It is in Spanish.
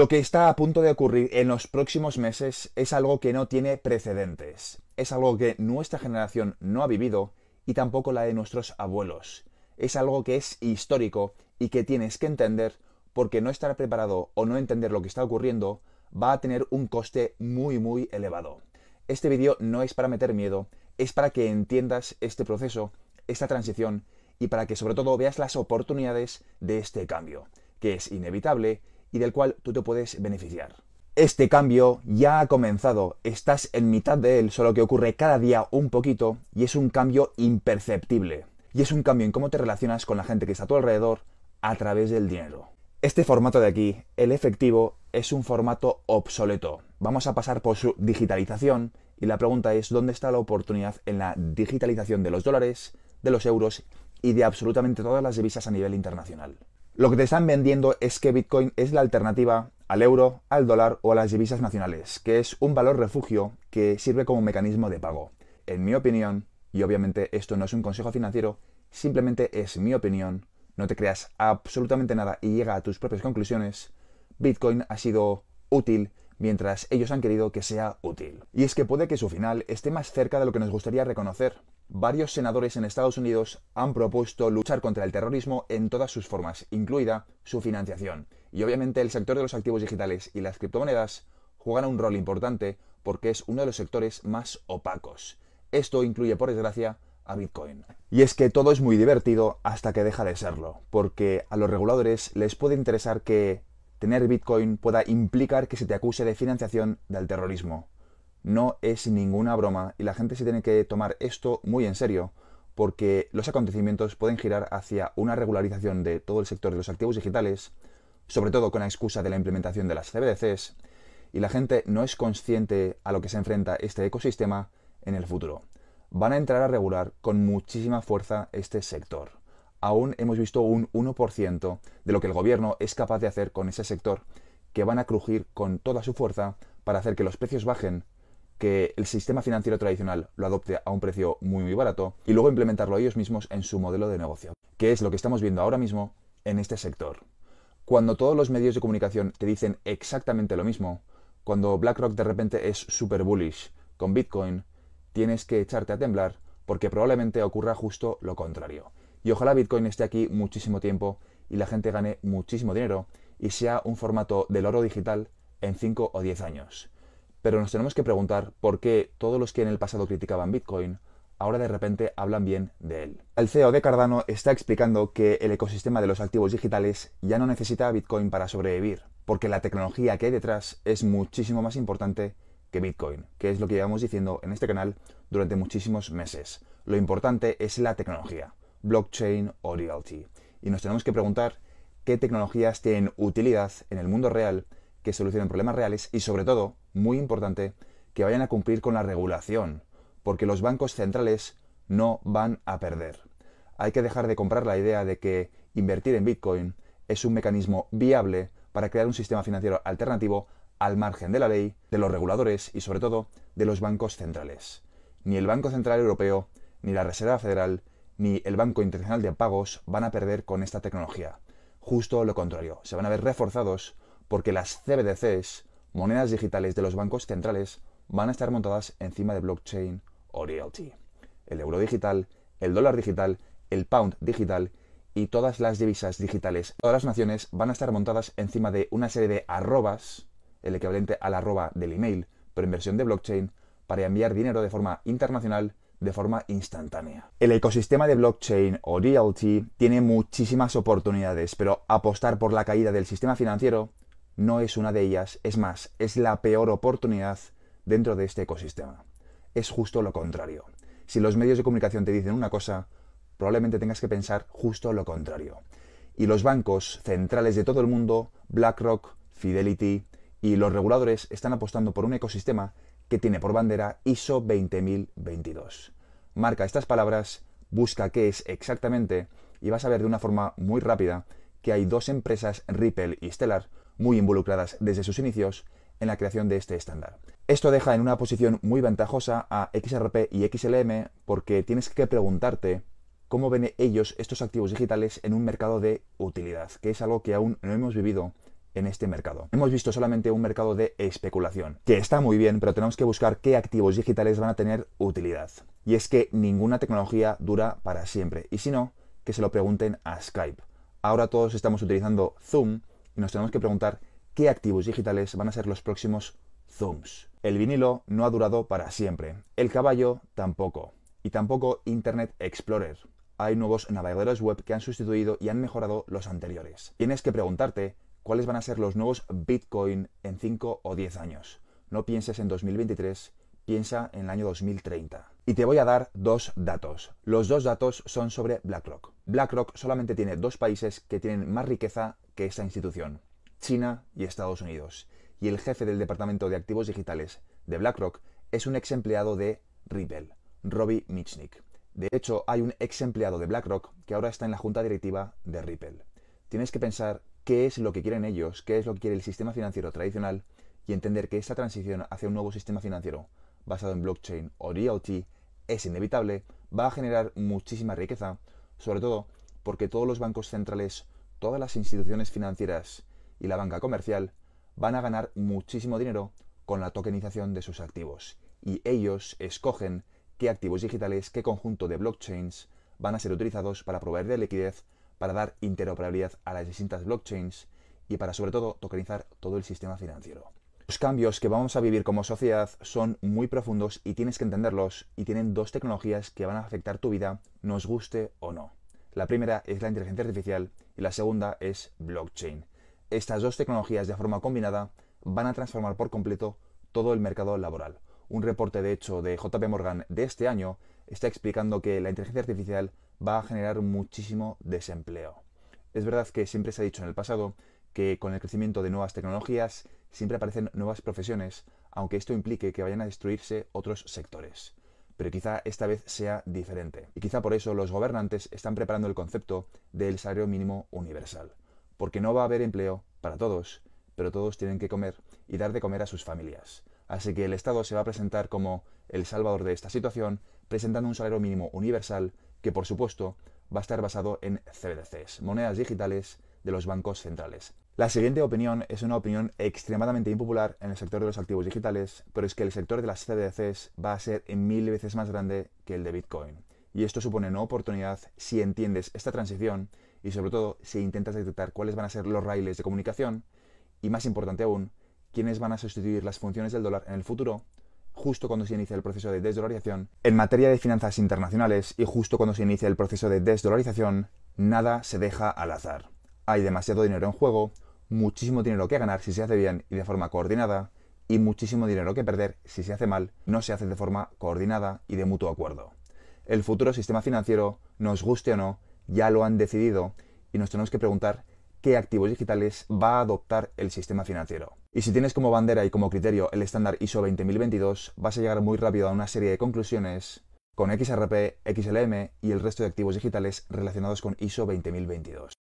Lo que está a punto de ocurrir en los próximos meses es algo que no tiene precedentes. Es algo que nuestra generación no ha vivido y tampoco la de nuestros abuelos. Es algo que es histórico y que tienes que entender porque no estar preparado o no entender lo que está ocurriendo va a tener un coste muy muy elevado. Este vídeo no es para meter miedo, es para que entiendas este proceso, esta transición y para que sobre todo veas las oportunidades de este cambio, que es inevitable y del cual tú te puedes beneficiar. Este cambio ya ha comenzado, estás en mitad de él, solo que ocurre cada día un poquito y es un cambio imperceptible. Y es un cambio en cómo te relacionas con la gente que está a tu alrededor a través del dinero. Este formato de aquí, el efectivo, es un formato obsoleto. Vamos a pasar por su digitalización y la pregunta es dónde está la oportunidad en la digitalización de los dólares, de los euros y de absolutamente todas las divisas a nivel internacional. Lo que te están vendiendo es que Bitcoin es la alternativa al euro, al dólar o a las divisas nacionales, que es un valor refugio que sirve como mecanismo de pago. En mi opinión, y obviamente esto no es un consejo financiero, simplemente es mi opinión, no te creas absolutamente nada y llega a tus propias conclusiones, Bitcoin ha sido útil mientras ellos han querido que sea útil. Y es que puede que su final esté más cerca de lo que nos gustaría reconocer, varios senadores en Estados Unidos han propuesto luchar contra el terrorismo en todas sus formas, incluida su financiación. Y obviamente el sector de los activos digitales y las criptomonedas juegan un rol importante porque es uno de los sectores más opacos. Esto incluye, por desgracia, a Bitcoin. Y es que todo es muy divertido hasta que deja de serlo, porque a los reguladores les puede interesar que tener Bitcoin pueda implicar que se te acuse de financiación del terrorismo no es ninguna broma y la gente se tiene que tomar esto muy en serio porque los acontecimientos pueden girar hacia una regularización de todo el sector de los activos digitales, sobre todo con la excusa de la implementación de las CBDCs, y la gente no es consciente a lo que se enfrenta este ecosistema en el futuro. Van a entrar a regular con muchísima fuerza este sector. Aún hemos visto un 1% de lo que el gobierno es capaz de hacer con ese sector, que van a crujir con toda su fuerza para hacer que los precios bajen que el sistema financiero tradicional lo adopte a un precio muy muy barato y luego implementarlo ellos mismos en su modelo de negocio, que es lo que estamos viendo ahora mismo en este sector. Cuando todos los medios de comunicación te dicen exactamente lo mismo, cuando BlackRock de repente es super bullish con Bitcoin, tienes que echarte a temblar porque probablemente ocurra justo lo contrario. Y ojalá Bitcoin esté aquí muchísimo tiempo y la gente gane muchísimo dinero y sea un formato del oro digital en 5 o 10 años. Pero nos tenemos que preguntar por qué todos los que en el pasado criticaban Bitcoin ahora de repente hablan bien de él. El CEO de Cardano está explicando que el ecosistema de los activos digitales ya no necesita Bitcoin para sobrevivir, porque la tecnología que hay detrás es muchísimo más importante que Bitcoin, que es lo que llevamos diciendo en este canal durante muchísimos meses. Lo importante es la tecnología, blockchain o DLT. Y nos tenemos que preguntar qué tecnologías tienen utilidad en el mundo real que solucionen problemas reales y sobre todo, muy importante, que vayan a cumplir con la regulación, porque los bancos centrales no van a perder. Hay que dejar de comprar la idea de que invertir en Bitcoin es un mecanismo viable para crear un sistema financiero alternativo al margen de la ley, de los reguladores y sobre todo de los bancos centrales. Ni el Banco Central Europeo, ni la Reserva Federal, ni el Banco Internacional de Pagos van a perder con esta tecnología. Justo lo contrario, se van a ver reforzados porque las CBDCs, monedas digitales de los bancos centrales, van a estar montadas encima de blockchain o DLT. El euro digital, el dólar digital, el pound digital y todas las divisas digitales. Todas las naciones van a estar montadas encima de una serie de arrobas, el equivalente al arroba del email, pero en versión de blockchain, para enviar dinero de forma internacional de forma instantánea. El ecosistema de blockchain o DLT tiene muchísimas oportunidades, pero apostar por la caída del sistema financiero no es una de ellas, es más, es la peor oportunidad dentro de este ecosistema. Es justo lo contrario. Si los medios de comunicación te dicen una cosa, probablemente tengas que pensar justo lo contrario. Y los bancos centrales de todo el mundo, BlackRock, Fidelity y los reguladores están apostando por un ecosistema que tiene por bandera ISO 20022. Marca estas palabras, busca qué es exactamente y vas a ver de una forma muy rápida que hay dos empresas, Ripple y Stellar, muy involucradas desde sus inicios en la creación de este estándar. Esto deja en una posición muy ventajosa a XRP y XLM porque tienes que preguntarte cómo ven ellos estos activos digitales en un mercado de utilidad, que es algo que aún no hemos vivido en este mercado. Hemos visto solamente un mercado de especulación, que está muy bien, pero tenemos que buscar qué activos digitales van a tener utilidad. Y es que ninguna tecnología dura para siempre, y si no, que se lo pregunten a Skype. Ahora todos estamos utilizando Zoom y nos tenemos que preguntar qué activos digitales van a ser los próximos zooms. El vinilo no ha durado para siempre, el caballo tampoco, y tampoco Internet Explorer. Hay nuevos navegadores web que han sustituido y han mejorado los anteriores. Tienes que preguntarte cuáles van a ser los nuevos Bitcoin en 5 o 10 años. No pienses en 2023, piensa en el año 2030. Y te voy a dar dos datos. Los dos datos son sobre BlackRock. BlackRock solamente tiene dos países que tienen más riqueza esta institución, China y Estados Unidos, y el jefe del Departamento de Activos Digitales de BlackRock es un ex empleado de Ripple, Robbie Michnik. De hecho, hay un ex empleado de BlackRock que ahora está en la junta directiva de Ripple. Tienes que pensar qué es lo que quieren ellos, qué es lo que quiere el sistema financiero tradicional y entender que esta transición hacia un nuevo sistema financiero basado en blockchain o DLT e es inevitable, va a generar muchísima riqueza, sobre todo porque todos los bancos centrales todas las instituciones financieras y la banca comercial van a ganar muchísimo dinero con la tokenización de sus activos y ellos escogen qué activos digitales, qué conjunto de blockchains van a ser utilizados para proveer de liquidez, para dar interoperabilidad a las distintas blockchains y para sobre todo tokenizar todo el sistema financiero. Los cambios que vamos a vivir como sociedad son muy profundos y tienes que entenderlos y tienen dos tecnologías que van a afectar tu vida, nos guste o no. La primera es la inteligencia artificial y la segunda es blockchain. Estas dos tecnologías de forma combinada van a transformar por completo todo el mercado laboral. Un reporte de hecho de JP Morgan de este año está explicando que la inteligencia artificial va a generar muchísimo desempleo. Es verdad que siempre se ha dicho en el pasado que con el crecimiento de nuevas tecnologías siempre aparecen nuevas profesiones, aunque esto implique que vayan a destruirse otros sectores pero quizá esta vez sea diferente. Y quizá por eso los gobernantes están preparando el concepto del salario mínimo universal, porque no va a haber empleo para todos, pero todos tienen que comer y dar de comer a sus familias. Así que el Estado se va a presentar como el salvador de esta situación, presentando un salario mínimo universal que, por supuesto, va a estar basado en CBDCs, monedas digitales de los bancos centrales. La siguiente opinión es una opinión extremadamente impopular en el sector de los activos digitales, pero es que el sector de las CDCs va a ser mil veces más grande que el de Bitcoin. Y esto supone una oportunidad si entiendes esta transición y sobre todo si intentas detectar cuáles van a ser los raíles de comunicación y más importante aún, quiénes van a sustituir las funciones del dólar en el futuro justo cuando se inicia el proceso de desdolarización. En materia de finanzas internacionales y justo cuando se inicia el proceso de desdolarización, nada se deja al azar. Hay demasiado dinero en juego, muchísimo dinero que ganar si se hace bien y de forma coordinada, y muchísimo dinero que perder si se hace mal, no se hace de forma coordinada y de mutuo acuerdo. El futuro sistema financiero, nos guste o no, ya lo han decidido y nos tenemos que preguntar qué activos digitales va a adoptar el sistema financiero. Y si tienes como bandera y como criterio el estándar ISO 20022, vas a llegar muy rápido a una serie de conclusiones con XRP, XLM y el resto de activos digitales relacionados con ISO 20022.